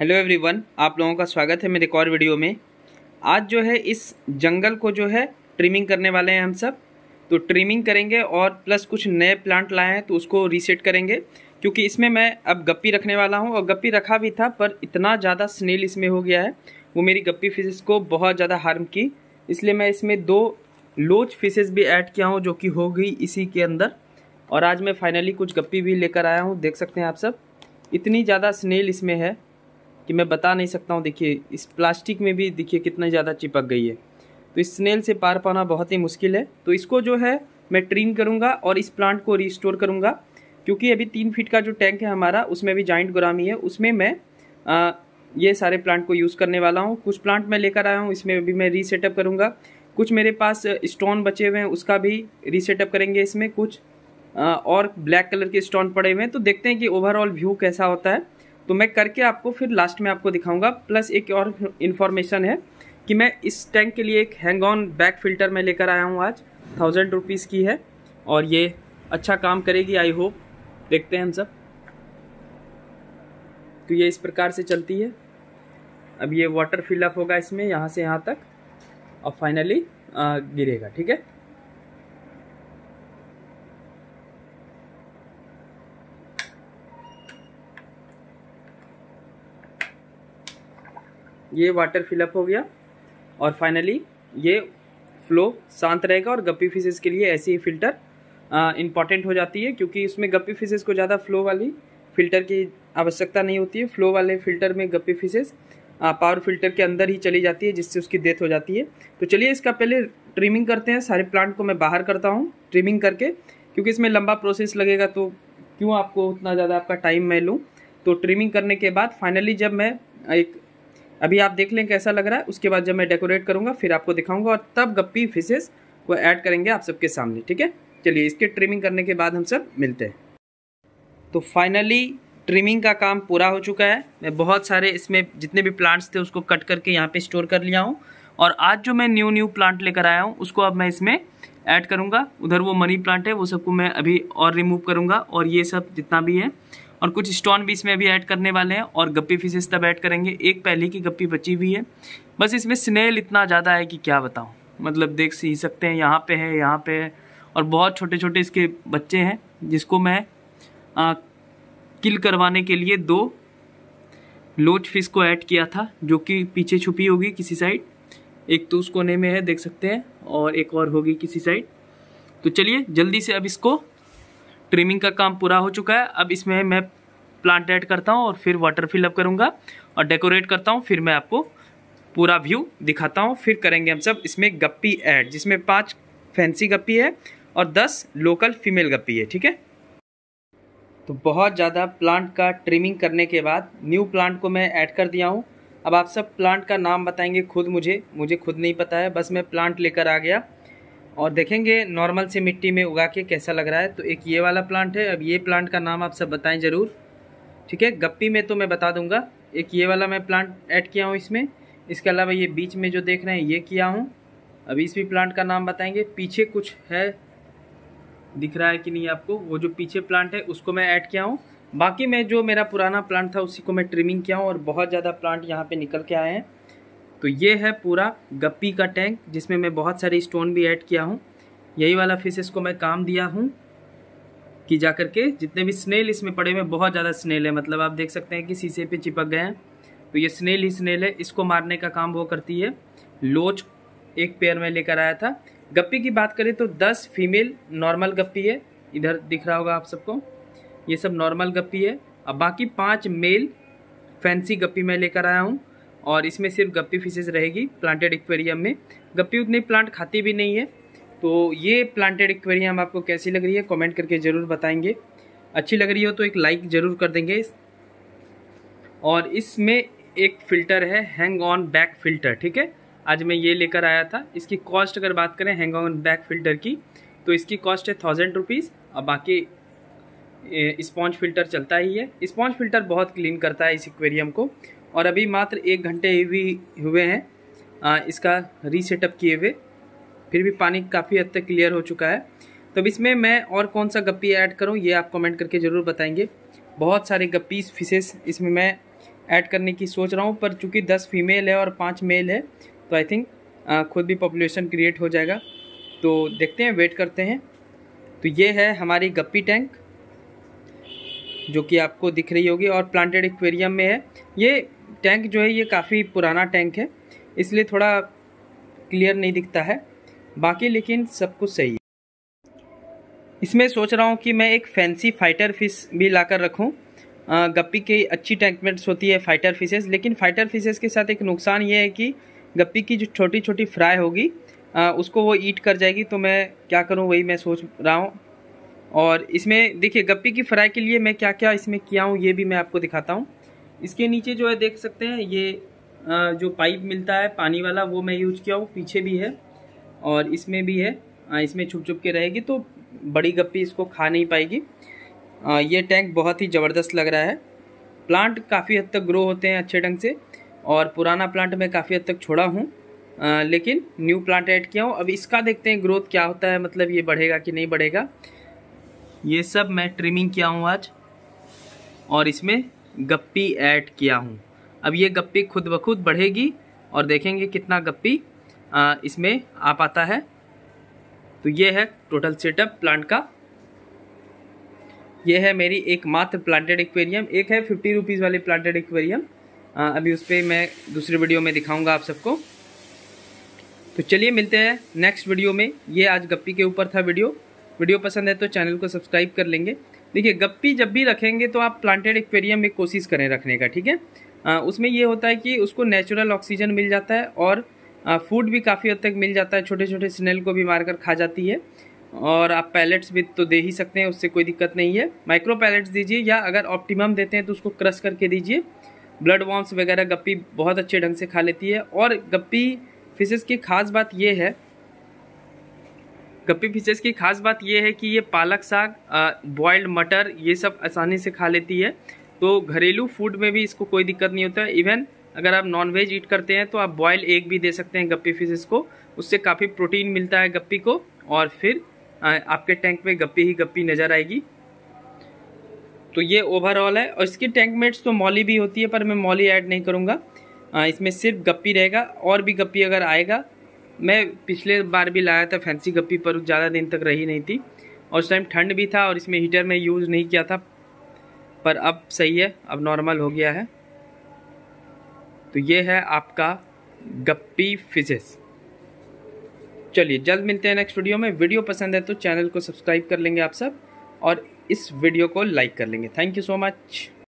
hello everyone आप लोगों का स्वागत है मेरे एक और वीडियो में आज जो है इस जंगल को जो है ट्रिमिंग करने वाले हैं हम सब तो ट्रिमिंग करेंगे और प्लस कुछ नए प्लांट लाए हैं तो उसको रीसेट करेंगे क्योंकि इसमें मैं अब गप्पी रखने वाला हूँ और गप्पी रखा भी था पर इतना ज़्यादा स्नेल इसमें हो गया है वो मेरी गप्पी फिशेस को बहुत ज़्यादा हार्म की इसलिए मैं इसमें दो लोच फिशेज भी ऐड किया हूँ जो कि हो गई इसी के अंदर और आज मैं फाइनली कुछ गप्पी भी लेकर आया हूँ देख सकते हैं आप सब इतनी ज़्यादा स्नेल इसमें है कि मैं बता नहीं सकता हूँ देखिए इस प्लास्टिक में भी देखिए कितना ज़्यादा चिपक गई है तो इस स्नेल से पार पाना बहुत ही मुश्किल है तो इसको जो है मैं ट्रिम करूँगा और इस प्लांट को रिस्टोर करूँगा क्योंकि अभी तीन फीट का जो टैंक है हमारा उसमें भी जॉइंट गुरामी है उसमें मैं आ, ये सारे प्लांट को यूज़ करने वाला हूँ कुछ प्लांट मैं लेकर आया हूँ इसमें भी मैं रीसेटअप करूँगा कुछ मेरे पास स्टोन बचे हुए हैं उसका भी रीसेटअप करेंगे इसमें कुछ और ब्लैक कलर के स्टोन पड़े हुए हैं तो देखते हैं कि ओवरऑल व्यू कैसा होता है तो मैं करके आपको फिर लास्ट में आपको दिखाऊंगा प्लस एक और इन्फॉर्मेशन है कि मैं इस टैंक के लिए एक हैंग ऑन बैक फिल्टर मैं लेकर आया हूँ आज थाउजेंड रुपीज़ की है और ये अच्छा काम करेगी आई होप देखते हैं हम सब तो ये इस प्रकार से चलती है अब ये वाटर फिलअप होगा इसमें यहाँ से यहाँ तक और फाइनली गिरेगा ठीक है ये वाटर फिलअप हो गया और फाइनली ये फ्लो शांत रहेगा और गप्पी फिशेज़ के लिए ऐसी ही फ़िल्टर इंपॉर्टेंट हो जाती है क्योंकि इसमें गप्पी फिशेज़ को ज़्यादा फ्लो वाली फ़िल्टर की आवश्यकता नहीं होती है फ्लो वाले फ़िल्टर में गप्पी फिशेज़ पावर फिल्टर के अंदर ही चली जाती है जिससे उसकी डेथ हो जाती है तो चलिए इसका पहले ट्रिमिंग करते हैं सारे प्लांट को मैं बाहर करता हूँ ट्रिमिंग करके क्योंकि इसमें लंबा प्रोसेस लगेगा तो क्यों आपको उतना ज़्यादा आपका टाइम मैं लूँ तो ट्रिमिंग करने के बाद फाइनली जब मैं एक अभी आप देख लें कैसा लग रहा है उसके बाद जब मैं डेकोरेट करूँगा फिर आपको दिखाऊँगा और तब गप्पी फिशेज़ को ऐड करेंगे आप सबके सामने ठीक है चलिए इसके ट्रिमिंग करने के बाद हम सब मिलते हैं तो फाइनली ट्रिमिंग का काम पूरा हो चुका है मैं बहुत सारे इसमें जितने भी प्लांट्स थे उसको कट करके यहाँ पे स्टोर कर लिया हूँ और आज जो मैं न्यू न्यू प्लांट लेकर आया हूँ उसको अब मैं इसमें ऐड करूँगा उधर वो मनी प्लांट है वो सबको मैं अभी और रिमूव करूँगा और ये सब जितना भी है और कुछ स्टोन भी इसमें अभी ऐड करने वाले हैं और गप्पी फिशेज तब ऐड करेंगे एक पहले की गप्पी बची हुई है बस इसमें स्नेल इतना ज़्यादा है कि क्या बताऊँ मतलब देख ही सकते हैं यहाँ पे है यहाँ पे है और बहुत छोटे छोटे इसके बच्चे हैं जिसको मैं आ, किल करवाने के लिए दो लोच फिश को ऐड किया था जो कि पीछे छुपी होगी किसी साइड एक तो उस कोने में है देख सकते हैं और एक और होगी किसी साइड तो चलिए जल्दी से अब इसको ट्रिमिंग का काम पूरा हो चुका है अब इसमें मैं प्लांट ऐड करता हूँ और फिर वाटर फिलअप करूँगा और डेकोरेट करता हूँ फिर मैं आपको पूरा व्यू दिखाता हूँ फिर करेंगे हम सब इसमें गप्पी ऐड जिसमें पाँच फैंसी गप्पी है और दस लोकल फीमेल गप्पी है ठीक है तो बहुत ज़्यादा प्लांट का ट्रिमिंग करने के बाद न्यू प्लांट को मैं ऐड कर दिया हूँ अब आप सब प्लांट का नाम बताएंगे खुद मुझे मुझे खुद नहीं पता है बस मैं प्लांट लेकर आ गया और देखेंगे नॉर्मल से मिट्टी में उगा के कैसा लग रहा है तो एक ये वाला प्लांट है अब ये प्लांट का नाम आप सब बताएं ज़रूर ठीक है गप्पी में तो मैं बता दूंगा एक ये वाला मैं प्लांट ऐड किया हूँ इसमें इसके अलावा ये बीच में जो देख रहे हैं ये किया हूँ अभी इस भी प्लांट का नाम बताएंगे पीछे कुछ है दिख रहा है कि नहीं आपको वो जो पीछे प्लांट है उसको मैं ऐड किया हूँ बाकी मैं जो मेरा पुराना प्लांट था उसी को मैं ट्रिमिंग किया हूँ और बहुत ज़्यादा प्लांट यहाँ पे निकल के आए हैं तो ये है पूरा गप्पी का टैंक जिसमें मैं बहुत सारे स्टोन भी ऐड किया हूँ यही वाला फिशेस को मैं काम दिया हूँ कि जा करके जितने भी स्नेल इसमें पड़े हुए बहुत ज़्यादा स्नेल है मतलब आप देख सकते हैं कि शीशे पे चिपक गए हैं तो ये स्नेल ही स्नेल है इसको मारने का काम वो करती है लोच एक पेयर में लेकर आया था गप्पी की बात करें तो दस फीमेल नॉर्मल गप्पी है इधर दिख रहा होगा आप सबको ये सब नॉर्मल गप्पी है अब बाकी पाँच मेल फैंसी गप्पी मैं लेकर आया हूँ और इसमें सिर्फ गप्पी फिशेज रहेगी प्लांटेड एक्वेरियम में गप्पी उतनी प्लांट खाती भी नहीं है तो ये प्लांटेड एक्वेरियम आपको कैसी लग रही है कमेंट करके ज़रूर बताएंगे अच्छी लग रही हो तो एक लाइक ज़रूर कर देंगे और इसमें एक फ़िल्टर है हैंग ऑन बैक फ़िल्टर ठीक है आज मैं ये लेकर आया था इसकी कॉस्ट अगर बात करें हैंग ऑन बैक फ़िल्टर की तो इसकी कॉस्ट है थाउजेंड रुपीज़ और बाकी स्पॉन्ज फिल्टर चलता ही है स्पॉन्ज फिल्टर बहुत क्लीन करता है इस एक्वेरियम को और अभी मात्र एक घंटे भी हुए हैं इसका रीसेटअप किए हुए फिर भी पानी काफ़ी हद तक क्लियर हो चुका है तो इसमें मैं और कौन सा गप्पी ऐड करूं ये आप कमेंट करके ज़रूर बताएंगे बहुत सारे गप्पीज फिशेस इसमें मैं ऐड करने की सोच रहा हूँ पर चूँकि दस फीमेल है और पाँच मेल है तो आई थिंक खुद भी पॉपुलेशन क्रिएट हो जाएगा तो देखते हैं वेट करते हैं तो ये है हमारी गप्पी टैंक जो कि आपको दिख रही होगी और प्लांटेड एक्वेरियम में है ये टैंक जो है ये काफ़ी पुराना टैंक है इसलिए थोड़ा क्लियर नहीं दिखता है बाकी लेकिन सब कुछ सही है इसमें सोच रहा हूँ कि मैं एक फैंसी फाइटर फिश भी ला कर रखूँ गप्पी की अच्छी टैंकमेंट्स होती है फाइटर फिशेस लेकिन फाइटर फिशेस के साथ एक नुकसान ये है कि गप्पी की जो छोटी छोटी फ्राई होगी उसको वो ईट कर जाएगी तो मैं क्या करूँ वही मैं सोच रहा हूँ और इसमें देखिए गप्पी की फ्राई के लिए मैं क्या क्या इसमें किया हूँ ये भी मैं आपको दिखाता हूँ इसके नीचे जो है देख सकते हैं ये जो पाइप मिलता है पानी वाला वो मैं यूज किया हूँ पीछे भी है और इसमें भी है इसमें छुप छुप के रहेगी तो बड़ी गप्पी इसको खा नहीं पाएगी ये टैंक बहुत ही ज़बरदस्त लग रहा है प्लांट काफ़ी हद तक ग्रो होते हैं अच्छे ढंग से और पुराना प्लांट मैं काफ़ी हद तक छोड़ा हूँ लेकिन न्यू प्लांट ऐड किया हूँ अब इसका देखते हैं ग्रोथ क्या होता है मतलब ये बढ़ेगा कि नहीं बढ़ेगा ये सब मैं ट्रिमिंग किया हूँ आज और इसमें गप्पी ऐड किया हूँ अब ये गप्पी खुद ब खुद बढ़ेगी और देखेंगे कितना गप्पी इसमें आ पाता है तो ये है टोटल सेटअप प्लांट का ये है मेरी एकमात्र प्लांटेड एक्वेरियम एक है फिफ्टी रुपीज़ वाली प्लांटेड एक्वेरियम अभी उस पर मैं दूसरी वीडियो में दिखाऊंगा आप सबको तो चलिए मिलते हैं नेक्स्ट वीडियो में ये आज गप्पी के ऊपर था वीडियो वीडियो पसंद है तो चैनल को सब्सक्राइब कर लेंगे देखिए गप्पी जब भी रखेंगे तो आप प्लांटेड एक्वेरियम में कोशिश करें रखने का ठीक है उसमें ये होता है कि उसको नेचुरल ऑक्सीजन मिल जाता है और फूड भी काफ़ी हद तक मिल जाता है छोटे छोटे स्नेल को भी मारकर खा जाती है और आप पैलेट्स भी तो दे ही सकते हैं उससे कोई दिक्कत नहीं है माइक्रो पैलेट्स दीजिए या अगर ऑप्टिमम देते हैं तो उसको क्रश करके दीजिए ब्लड वॉम्स वगैरह गप्पी बहुत अच्छे ढंग से खा लेती है और गप्पी फिशेस की खास बात यह है गप्पी फिशेस की खास बात यह है कि ये पालक साग बॉयल्ड मटर ये सब आसानी से खा लेती है तो घरेलू फूड में भी इसको कोई दिक्कत नहीं होता इवन अगर आप नॉन वेज ईट करते हैं तो आप बॉयल एग भी दे सकते हैं गप्पी फिशेस को उससे काफ़ी प्रोटीन मिलता है गप्पी को और फिर आपके टैंक में गप्पी ही गप्पी नज़र आएगी तो ये ओवरऑल है और इसकी टैंक मेट्स तो मॉली भी होती है पर मैं मॉली ऐड नहीं करूँगा इसमें सिर्फ गप्पी रहेगा और भी गप्पी अगर आएगा मैं पिछले बार भी लाया था फैंसी गप्पी पर ज़्यादा दिन तक रही नहीं थी और उस टाइम ठंड भी था और इसमें हीटर में यूज़ नहीं किया था पर अब सही है अब नॉर्मल हो गया है तो ये है आपका गप्पी फिजिस चलिए जल्द मिलते हैं नेक्स्ट वीडियो में वीडियो पसंद है तो चैनल को सब्सक्राइब कर लेंगे आप सब और इस वीडियो को लाइक कर लेंगे थैंक यू सो मच